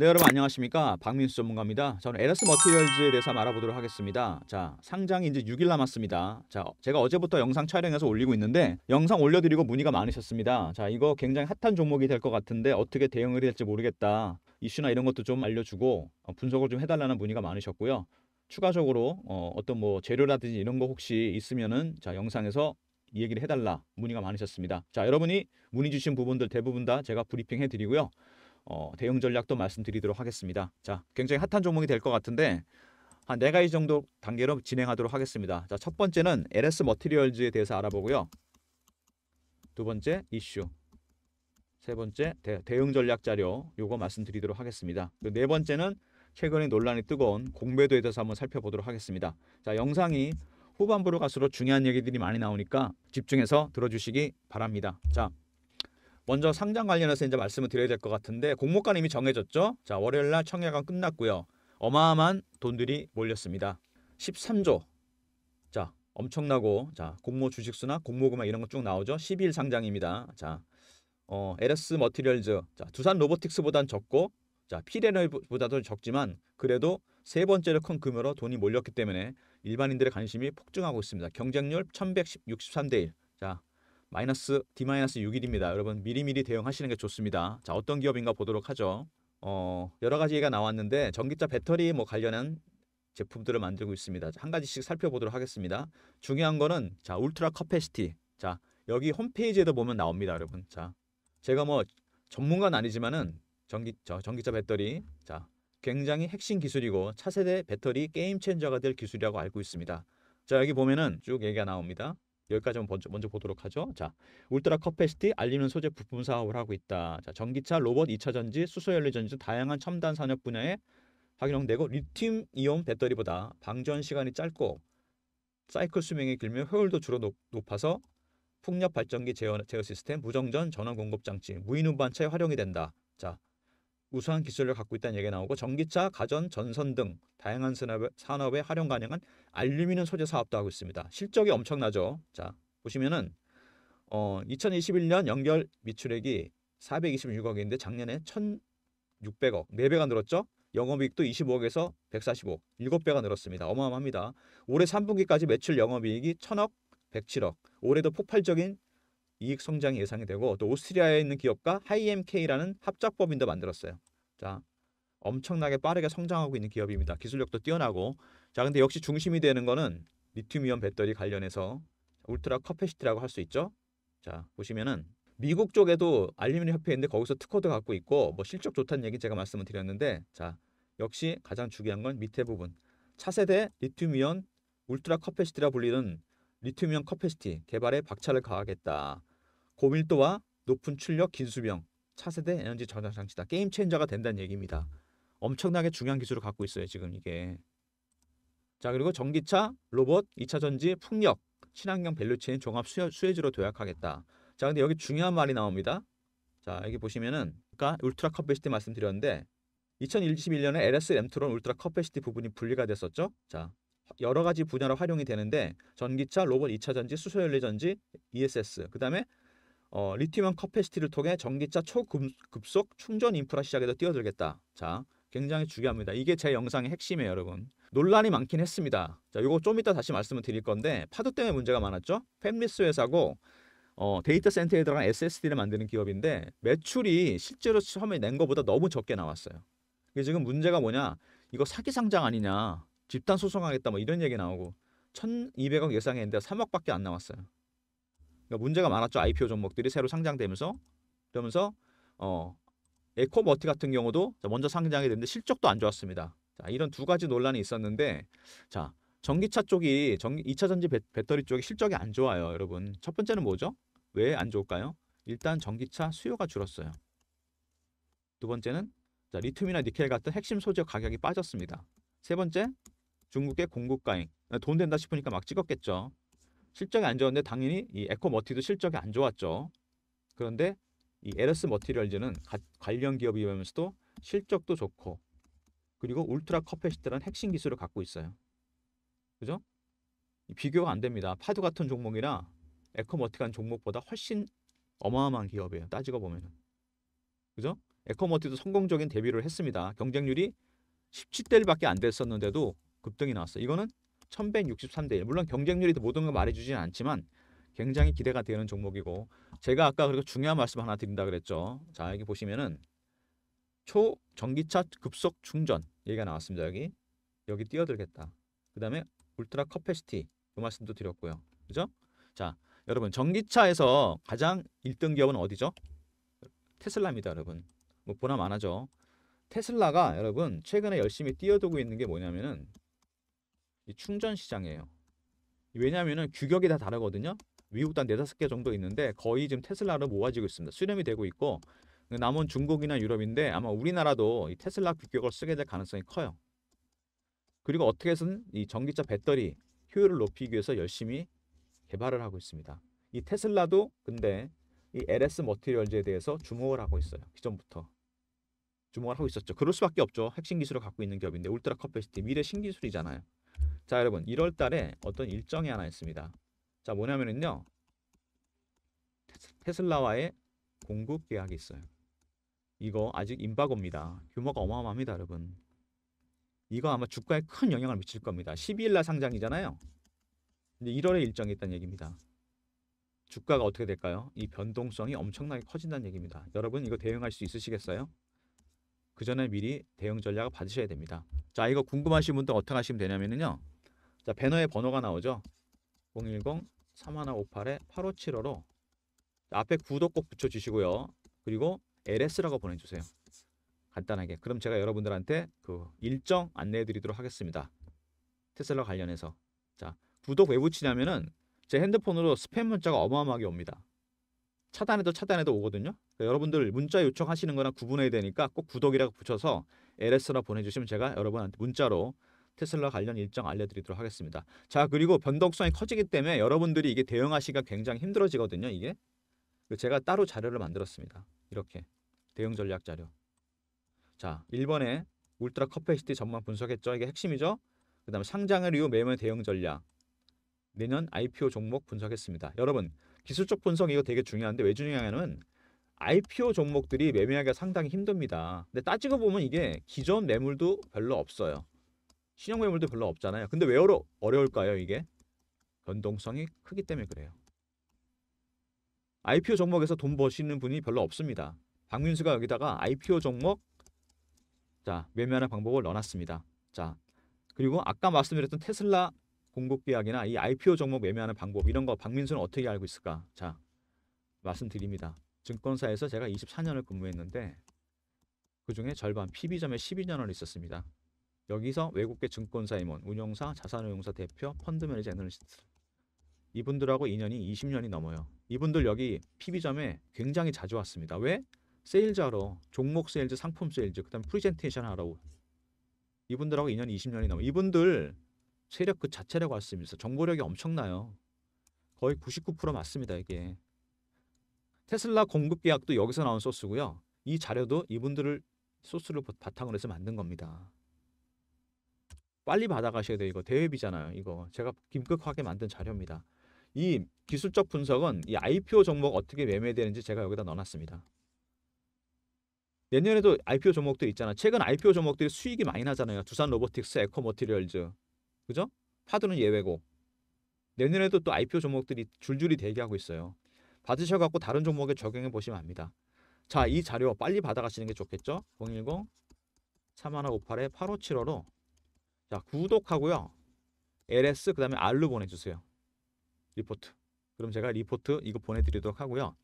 네 여러분 안녕하십니까 박민수 전문가입니다 저는 에너스 머티리얼즈에 대해서 알아보도록 하겠습니다 자 상장이 이제 6일 남았습니다 자 제가 어제부터 영상 촬영해서 올리고 있는데 영상 올려드리고 문의가 많으셨습니다 자 이거 굉장히 핫한 종목이 될 것 같은데 어떻게 대응을 해야 될지 모르겠다 이슈나 이런 것도 좀 알려주고 어, 분석을 좀 해달라는 문의가 많으셨고요 추가적으로 어, 어떤 뭐 재료라든지 이런 거 혹시 있으면은 자 영상에서 얘기를 해달라 문의가 많으셨습니다 자 여러분이 문의 주신 부분들 대부분 다 제가 브리핑 해드리고요 어, 대응 전략도 말씀드리도록 하겠습니다. 자, 굉장히 핫한 종목이 될 것 같은데 한네 가지 정도 단계로 진행하도록 하겠습니다. 자, 첫 번째는 LS 머티리얼즈에 대해서 알아보고요. 두 번째 이슈, 세 번째 대, 대응 전략 자료 요거 말씀드리도록 하겠습니다. 그 네 번째는 최근에 논란이 뜨거운 공매도에 대해서 한번 살펴보도록 하겠습니다. 자, 영상이 후반부로 갈수록 중요한 얘기들이 많이 나오니까 집중해서 들어주시기 바랍니다. 자, 먼저 상장 관련해서 이제 말씀을 드려야 될 것 같은데 공모가 이미 정해졌죠. 자 월요일 날 청약은 끝났고요. 어마어마한 돈들이 몰렸습니다. 13조. 자 엄청나고 자 공모 주식수나 공모금액 이런 거쭉 나오죠. 12일 상장입니다. 자 어, LS 머티리얼즈. 자 두산 로보틱스보단 적고 자 피레널보다도 적지만 그래도 세 번째로 큰 금으로 돈이 몰렸기 때문에 일반인들의 관심이 폭증하고 있습니다. 경쟁률 1163 대 1. 자 마이너스 d 마이너스 6일입니다 여러분 미리미리 대응하시는 게 좋습니다. 자 어떤 기업인가 보도록 하죠. 어, 여러 가지 얘기가 나왔는데 전기차 배터리 뭐 관련한 제품들을 만들고 있습니다. 한 가지씩 살펴보도록 하겠습니다. 중요한 거는 자 울트라 커패시티 자 여기 홈페이지에도 보면 나옵니다, 여러분. 자 제가 뭐 전문가는 아니지만은 전기 저 전기차 배터리 자 굉장히 핵심 기술이고 차세대 배터리 게임 체인저가 될 기술이라고 알고 있습니다. 자 여기 보면은 쭉 얘기가 나옵니다. 여기까지 먼저, 먼저 보도록 하죠. 자, 울트라 커패시티 알리는 소재 부품 사업을 하고 있다. 자, 전기차, 로봇, 2차 전지, 수소 연료 전지 등 다양한 첨단 산업 분야에 확인되고 리튬 이온 배터리보다 방전 시간이 짧고 사이클 수명이 길며 효율도 주로 높, 아서 풍력 발전기 제어, 제어 시스템, 무정전 전원 공급 장치, 무인 운반차에 활용이 된다. 자, 우수한 기술을 갖고 있다는 얘기가 나오고 전기차, 가전, 전선 등 다양한 산업, 산업의 활용 가능한 알루미늄 소재 사업도 하고 있습니다. 실적이 엄청나죠. 자, 보시면은 어, 2021년 연결 미출액이 426억인데 작년에 1,600억, 4배가 늘었죠. 영업이익도 25억에서 145억, 7배가 늘었습니다. 어마어마합니다. 올해 3분기까지 매출 영업이익이 1,000억, 107억. 올해도 폭발적인 이익 성장이 예상이 되고 또 오스트리아에 있는 기업과 하이엠케이라는 합작법인도 만들었어요. 자, 엄청나게 빠르게 성장하고 있는 기업입니다. 기술력도 뛰어나고 자 근데 역시 중심이 되는 거는 리튬이온 배터리 관련해서 울트라 커패시티라고 할 수 있죠. 자 보시면은 미국 쪽에도 알루미늄 협회 인데 거기서 특허도 갖고 있고 뭐 실적 좋다는 얘기 제가 말씀을 드렸는데 자 역시 가장 중요한 건 밑에 부분 차세대 리튬이온 울트라 커패시티라 불리는 리튬이온 커패시티 개발에 박차를 가하겠다. 고밀도와 높은 출력 긴 수명 차세대 에너지 전환 장치다. 게임 체인저가 된다는 얘기입니다. 엄청나게 중요한 기술을 갖고 있어요. 지금 이게. 자 그리고 전기차, 로봇, 2차 전지, 풍력, 친환경 밸류체인 종합 수혜주로 도약하겠다. 자 근데 여기 중요한 말이 나옵니다. 자 여기 보시면은 그니까 울트라 커패시티 말씀드렸는데 2021년에 LS 램트론 울트라 커패시티 부분이 분리가 됐었죠. 자 여러 가지 분야로 활용이 되는데 전기차, 로봇 2차 전지, 수소 연료 전지, ESS 그다음에 어, 리튬 온 커패시티를 통해 전기차 초급속 충전 인프라 시작에도 뛰어들겠다. 자 굉장히 중요합니다. 이게 제 영상의 핵심이에요, 여러분. 논란이 많긴 했습니다. 자, 이거 좀 이따 다시 말씀을 드릴 건데 파도 때문에 문제가 많았죠. 팹미스 회사고 어, 데이터 센터에 들어간 SSD를 만드는 기업인데 매출이 실제로 처음에 낸 것보다 너무 적게 나왔어요. 이게 지금 문제가 뭐냐? 이거 사기 상장 아니냐? 집단 소송하겠다 뭐 이런 얘기 나오고 1,200억 예상했는데 3억밖에 안 나왔어요. 그러니까 문제가 많았죠. IPO 종목들이 새로 상장되면서 그러면서 어, 에코머티 같은 경우도 먼저 상장이 됐는데 실적도 안 좋았습니다. 자, 이런 두 가지 논란이 있었는데 자 전기차 쪽이 전 2차 전지 배, 배터리 쪽이 실적이 안 좋아요, 여러분. 첫 번째는 뭐죠? 왜 안 좋을까요? 일단 전기차 수요가 줄었어요. 두 번째는 자, 리튬이나 니켈 같은 핵심 소재 가격이 빠졌습니다. 세 번째, 중국의 공급가잉. 아, 돈 된다 싶으니까 막 찍었겠죠. 실적이 안 좋았는데 당연히 이 에코머티도 실적이 안 좋았죠. 그런데 이 에러스 머티리얼즈는 가, 관련 기업이면서도 실적도 좋고 그리고 울트라 커패시트라는 핵심 기술을 갖고 있어요. 그죠? 비교가 안 됩니다. 파드 같은 종목이나 에코머티한 종목보다 훨씬 어마어마한 기업이에요. 따지고 보면은. 그죠? 에코머티도 성공적인 데뷔를 했습니다. 경쟁률이 17대 1밖에 안 됐었는데도 급등이 나왔어요. 이거는 1163대 1. 물론 경쟁률이 모든 걸말해주진 않지만 굉장히 기대가 되는 종목이고 제가 아까 그리고 중요한 말씀 하나 드린다 그랬죠. 자, 여기 보시면은 초 전기차 급속 충전 얘기가 나왔습니다. 여기 여기 뛰어들겠다. 그다음에 울트라 커패시티 그 말씀도 드렸고요. 그죠? 자, 여러분 전기차에서 가장 1등 기업은 어디죠? 테슬라입니다, 여러분. 뭐 보람 안 하죠. 테슬라가 여러분 최근에 열심히 뛰어들고 있는 게 뭐냐면은 이 충전 시장이에요. 왜냐면은 규격이 다 다르거든요. 미국도 한네다개 정도 있는데 거의 지금 테슬라로 모아지고 있습니다. 수렴이 되고 있고 남은 중국이나 유럽인데 아마 우리나라도 이 테슬라 규격을 쓰게 될 가능성이 커요. 그리고 어떻게든 이 전기차 배터리 효율을 높이기 위해서 열심히 개발을 하고 있습니다. 이 테슬라도 근데 이 LS 머티리얼즈에 대해서 주목을 하고 있어요. 기존부터 주목을 하고 있었죠. 그럴 수밖에 없죠. 핵심 기술을 갖고 있는 기업인데 울트라 커패시티 미래 신기술이잖아요. 자 여러분 1월 달에 어떤 일정이 하나 있습니다. 자, 뭐냐면은요. 테슬라와의 공급 계약이 있어요. 이거 아직 임박옵니다. 규모가 어마어마합니다, 여러분. 이거 아마 주가에 큰 영향을 미칠 겁니다. 12일 날 상장이잖아요. 근데 1월에 일정이 있다는 얘기입니다. 주가가 어떻게 될까요? 이 변동성이 엄청나게 커진다는 얘기입니다. 여러분 이거 대응할 수 있으시겠어요? 그 전에 미리 대응 전략을 받으셔야 됩니다. 자, 이거 궁금하신 분들 어떻게 하시면 되냐면요. 자, 배너에 번호가 나오죠. 010-3158-8575로 앞에 구독꼭 붙여주시고요. 그리고 LS라고 보내주세요. 간단하게. 그럼 제가 여러분들한테 그 일정 안내해 드리도록 하겠습니다. 테슬라 관련해서. 자, 구독 왜 붙이냐면은 제 핸드폰으로 스팸 문자가 어마어마하게 옵니다. 차단해도 차단해도 오거든요. 여러분들 문자 요청하시는 거랑 구분해야 되니까 꼭 구독이라고 붙여서 LS라 보내주시면 제가 여러분한테 문자로 테슬라 관련 일정 알려드리도록 하겠습니다. 자 그리고 변동성이 커지기 때문에 여러분들이 이게 대응하시기가 굉장히 힘들어지거든요. 이게 제가 따로 자료를 만들었습니다. 이렇게 대응 전략 자료. 자 1번에 울트라 커패시티 전망 분석했죠. 이게 핵심이죠. 그 다음에 상장을 이후 매매 대응 전략. 내년 IPO 종목 분석했습니다. 여러분 기술적 분석 이거 되게 중요한데 왜 중요하냐면 IPO 종목들이 매매하기가 상당히 힘듭니다. 근데 따지고 보면 이게 기존 매물도 별로 없어요. 신형 매물도 별로 없잖아요. 근데 왜 어려, 어려울까요? 이게 변동성이 크기 때문에 그래요. IPO 종목에서 돈 버시는 분이 별로 없습니다. 박민수가 여기다가 IPO 종목 자 매매하는 방법을 넣어놨습니다. 자 그리고 아까 말씀드렸던 테슬라 공급 계약이나 이 IPO 종목 매매하는 방법 이런 거 박민수는 어떻게 알고 있을까? 자 말씀드립니다. 증권사에서 제가 24년을 근무했는데 그 중에 절반 PB점에 12년을 있었습니다. 여기서 외국계 증권사 임원, 운영사 자산운용사 대표, 펀드매니저 애널리스트 이분들하고 인연이 20년이 넘어요. 이분들 여기 PB점에 굉장히 자주 왔습니다. 왜? 세일즈하러, 종목 세일즈, 상품 세일즈, 그 다음 프리젠테이션 하러 이분들하고 인연이 20년이 넘어요. 이분들 세력 그 자체라고 할 수있습니 정보력이 엄청나요. 거의 99% 맞습니다. 이게. 테슬라 공급 계약도 여기서 나온 소스고요. 이 자료도 이분들을 소스를 바탕으로 해서 만든 겁니다. 빨리 받아가셔야 돼요. 이거 대회비잖아요. 이거 제가 긴급하게 만든 자료입니다. 이 기술적 분석은 이 IPO 종목 어떻게 매매되는지 제가 여기다 넣어놨습니다. 내년에도 IPO 종목들 있잖아. 최근 IPO 종목들이 수익이 많이 나잖아요. 두산 로보틱스, 에코 머티리얼즈. 그죠? 파도는 예외고. 내년에도 또 IPO 종목들이 줄줄이 대기하고 있어요. 받으셔 갖고 다른 종목에 적용해 보시면 압니다. 자, 이 자료 빨리 받아 가시는 게 좋겠죠? 010 3158에 8575로 자, 구독하고요. LS 그다음에 R로 보내주세요. 리포트. 그럼 제가 리포트 이거 보내드리도록 하고요.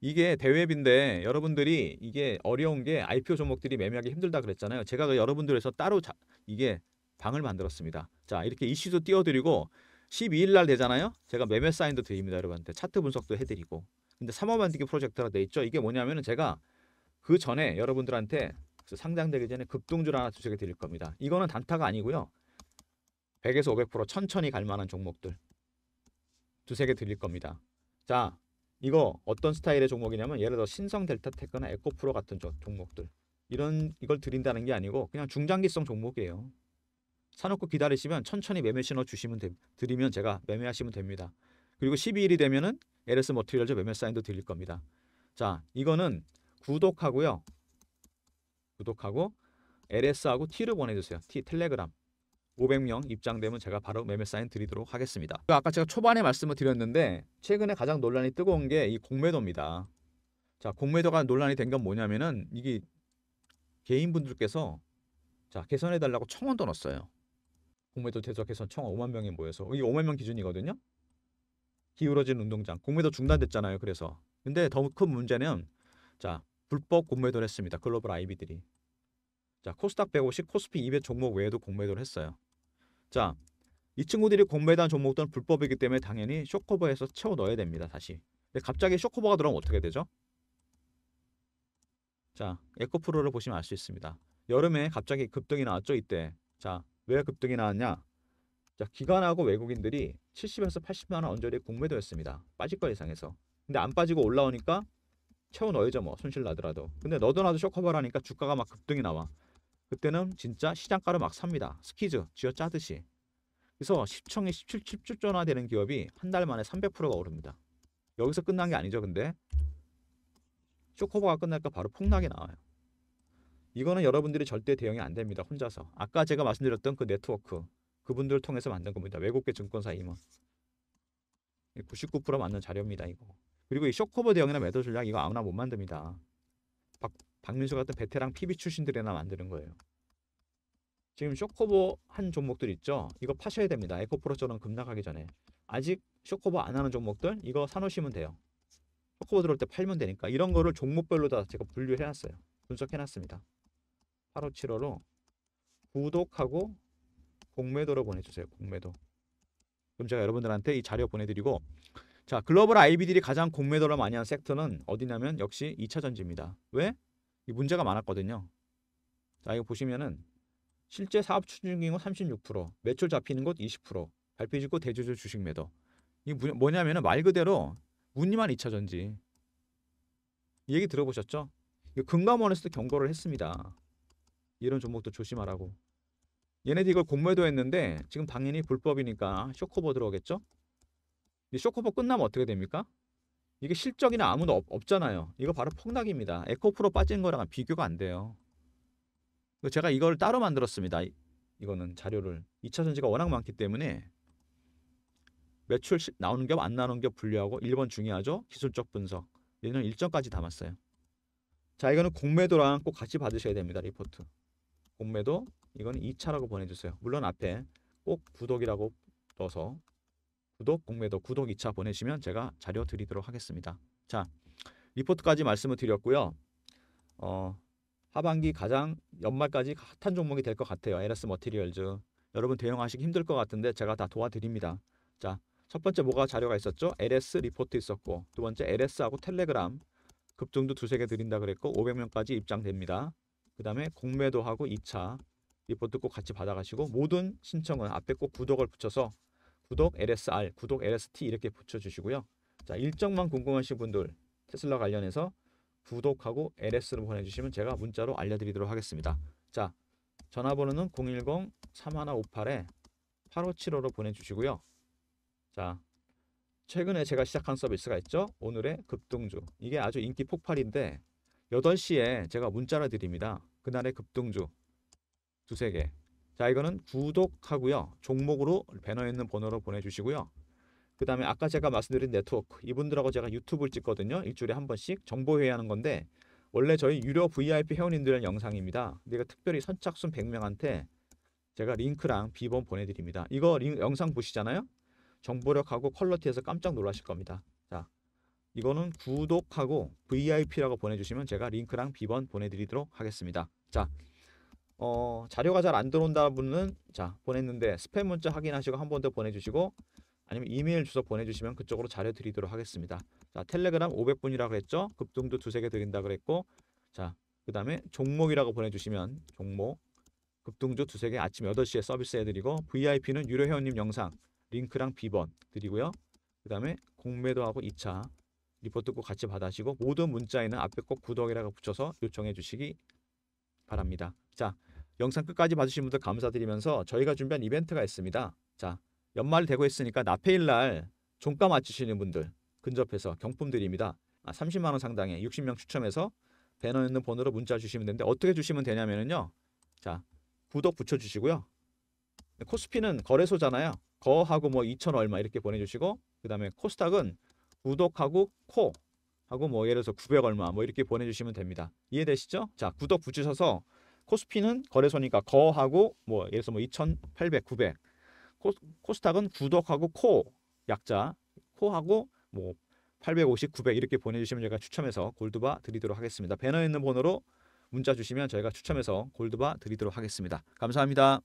이게 대회비인데 여러분들이 이게 어려운 게 IPO 종목들이 매매하기 힘들다 그랬잖아요. 제가 그 여러분들에서 따로 자, 이게 방을 만들었습니다. 자 이렇게 이슈도 띄워드리고 12일 날 되잖아요. 제가 매매 사인도 드립니다. 여러분한테 차트 분석도 해드리고 근데 3호 만들기 프로젝트가 돼 있죠. 이게 뭐냐면은 제가 그 전에 여러분들한테 그 상장되기 전에 급등주 를 하나 주식에 드릴 겁니다. 이거는 단타가 아니고요. 100에서 500% 천천히 갈 만한 종목들 두세 개 드릴 겁니다. 자, 이거 어떤 스타일의 종목이냐면 예를 들어 신성 델타테크나 에코프로 같은 종목들 이런 이걸 드린다는 게 아니고 그냥 중장기성 종목이에요. 사놓고 기다리시면 천천히 매매 신호 주시면 되, 드리면 제가 매매하시면 됩니다. 그리고 12일이 되면은 LS 머티리얼즈 매매 사인도 드릴 겁니다. 자, 이거는 구독하고요. 구독하고 LS하고 T를 보내주세요. T 텔레그램. 500명 입장되면 제가 바로 매매 사인 드리도록 하겠습니다. 그 아까 제가 초반에 말씀을 드렸는데 최근에 가장 논란이 뜨거운 게 이 공매도입니다. 자, 공매도가 논란이 된 건 뭐냐면은 이게 개인분들께서 자, 개선해 달라고 청원도 넣었어요. 공매도 대저 개선 청원 5만 명이 모여서 이게 5만 명 기준이거든요. 기울어진 운동장 공매도 중단됐잖아요. 그래서 근데 더 큰 문제는 자, 불법 공매도를 했습니다. 글로벌 아이비들이. 자, 코스닥 150, 코스피 200 종목 외에도 공매도를 했어요. 자, 이 친구들이 공매에 대한 종목들은 불법이기 때문에 당연히 쇼커버에서 채워 넣어야 됩니다. 다시. 근데 갑자기 쇼커버가 들어오면 어떻게 되죠? 자, 에코프로를 보시면 알 수 있습니다. 여름에 갑자기 급등이 나왔죠, 이때. 자, 왜 급등이 나왔냐? 자, 기관하고 외국인들이 70에서 80만 원 언저리 공매도 했습니다. 빠질 거 이상해서. 근데 안 빠지고 올라오니까 채워 넣어야죠, 뭐. 손실 나더라도. 근데 너도 나도 쇼커버라니까 주가가 막 급등이 나와. 그때는 진짜 시장가로 막 삽니다. 스키즈 쥐어 짜듯이. 그래서 10청에 17, 17조나 되는 기업이 한 달 만에 300%가 오릅니다. 여기서 끝난 게 아니죠. 근데 쇼커버가 끝날까 바로 폭락이 나와요. 이거는 여러분들이 절대 대응이 안 됩니다. 혼자서. 아까 제가 말씀드렸던 그 네트워크 그분들을 통해서 만든 겁니다. 외국계 증권사 임원. 99% 예, 맞는 자료입니다. 이거. 그리고 이 쇼커버 대응이나 매도 전략 이거 아무나 못 만듭니다. 박, 박민수 같은 베테랑 PB 출신들이나 만드는 거예요. 지금 쇼코보한 종목들 있죠? 이거 파셔야 됩니다. 에코프로처럼 급락하기 전에. 아직 쇼코보안 하는 종목들 이거 사놓으시면 돼요. 쇼코보 들어올 때 팔면 되니까 이런 거를 종목별로 다 제가 분류해놨어요. 분석해놨습니다. 8575로 구독하고 공매도로 보내주세요. 공매도. 그럼 제가 여러분들한테 이 자료 보내드리고 자 글로벌 IB들이 가장 공매도를 많이 한 섹터는 어디냐면 역시 2차전지입니다. 왜? 이 문제가 많았거든요. 자, 이거 보시면은 실제 사업 추진율 36%, 매출 잡히는 곳 20%, 발표 지고 대주주 주식 매도. 이게 뭐냐면은 말 그대로 문늬만 2차 전지. 이 얘기 들어보셨죠? 금감원에서도 경고를 했습니다. 이런 종목도 조심하라고. 얘네들 이걸 공매도 했는데 지금 당연히 불법이니까 쇼커버 들어오겠죠? 쇼커버 끝나면 어떻게 됩니까? 이게 실적이나 아무도 없, 없잖아요. 이거 바로 폭락입니다. 에코프로 빠진 거랑 비교가 안 돼요. 제가 이걸 따로 만들었습니다. 이거는 자료를 2차 전지가 워낙 많기 때문에 매출 나오는 겹안 나오는 겹 분류하고 1번 중요하죠. 기술적 분석. 얘는 1점까지 담았어요. 자 이거는 공매도랑 꼭 같이 받으셔야 됩니다. 리포트. 공매도 이거는 2차라고 보내주세요. 물론 앞에 꼭 부독이라고 넣어서 구독, 공매도 구독 2차 보내시면 제가 자료 드리도록 하겠습니다. 자, 리포트까지 말씀을 드렸고요. 어, 하반기 가장 연말까지 핫한 종목이 될 것 같아요. 에 l 스 머티리얼즈. 여러분 대응하시기 힘들 것 같은데 제가 다 도와드립니다. 자, 첫 번째 뭐가 자료가 있었죠? LS 리포트 있었고 두 번째 LS하고 텔레그램 급등도 두세 개 드린다 그랬고 500명까지 입장됩니다. 그 다음에 공매도하고 2차 리포트 꼭 같이 받아가시고 모든 신청은 앞에 꼭 구독을 붙여서 구독 LSR, 구독 LST 이렇게 붙여주시고요. 자 일정만 궁금하신 분들 테슬라 관련해서 구독하고 LS로 보내주시면 제가 문자로 알려드리도록 하겠습니다. 자 전화번호는 010-3158-8575로 보내주시고요. 자 최근에 제가 시작한 서비스가 있죠. 오늘의 급등주. 이게 아주 인기 폭발인데 8시에 제가 문자를 드립니다. 그날의 급등주 두세 개자 이거는 구독하고요. 종목으로 배너에 있는 번호로 보내주시고요. 그 다음에 아까 제가 말씀드린 네트워크 이분들하고 제가 유튜브를 찍거든요. 일주일에 한 번씩 정보회의하는 건데 원래 저희 유료 VIP 회원님들의 영상입니다. 내가 특별히 선착순 100명한테 제가 링크랑 비번 보내드립니다. 이거 링, 영상 보시잖아요. 정보력하고 퀄러티에서 깜짝 놀라실 겁니다. 자, 이거는 구독하고 VIP라고 보내주시면 제가 링크랑 비번 보내드리도록 하겠습니다. 자, 어, 자료가 잘 안 들어온다 분은 자 보냈는데 스팸 문자 확인하시고 한 번 더 보내주시고 아니면 이메일 주소 보내주시면 그쪽으로 자료 드리도록 하겠습니다. 자 텔레그램 500분이라고 했죠. 급등도 두세 개 드린다 그랬고 자 그 다음에 종목이라고 보내주시면 종목 급등주 두세 개 아침 8시에 서비스 해드리고 VIP는 유료 회원님 영상 링크랑 비번 드리고요. 그 다음에 공매도하고 2차 리포트 꼭 같이 받아시고 모든 문자에는 앞에 꼭 구독이라고 붙여서 요청해 주시기 바랍니다. 자 영상 끝까지 봐주신 분들 감사드리면서 저희가 준비한 이벤트가 있습니다. 자, 연말 되고 있으니까 나페일 날 종가 맞추시는 분들 근접해서 경품 드립니다. 아, 30만 원 상당의 60명 추첨해서 배너 있는 번호로 문자 주시면 되는데 어떻게 주시면 되냐면요. 자, 구독 붙여 주시고요. 네, 코스피는 거래소잖아요. 거하고 뭐 2천 얼마 이렇게 보내 주시고 그다음에 코스닥은 구독하고 코 하고 뭐 예를 들어서 900 얼마 뭐 이렇게 보내 주시면 됩니다. 이해되시죠? 자, 구독 붙이셔서 코스피는 거래소니까 거하고 뭐 예를 들어서 뭐 2,800, 900. 코, 스닥은 구독하고코 약자 코하고 뭐 850, 900 이렇게 보내주시면 저희가 추첨해서 골드바 드리도록 하겠습니다. 배너에 있는 번호로 문자 주시면 저희가 추첨해서 골드바 드리도록 하겠습니다. 감사합니다.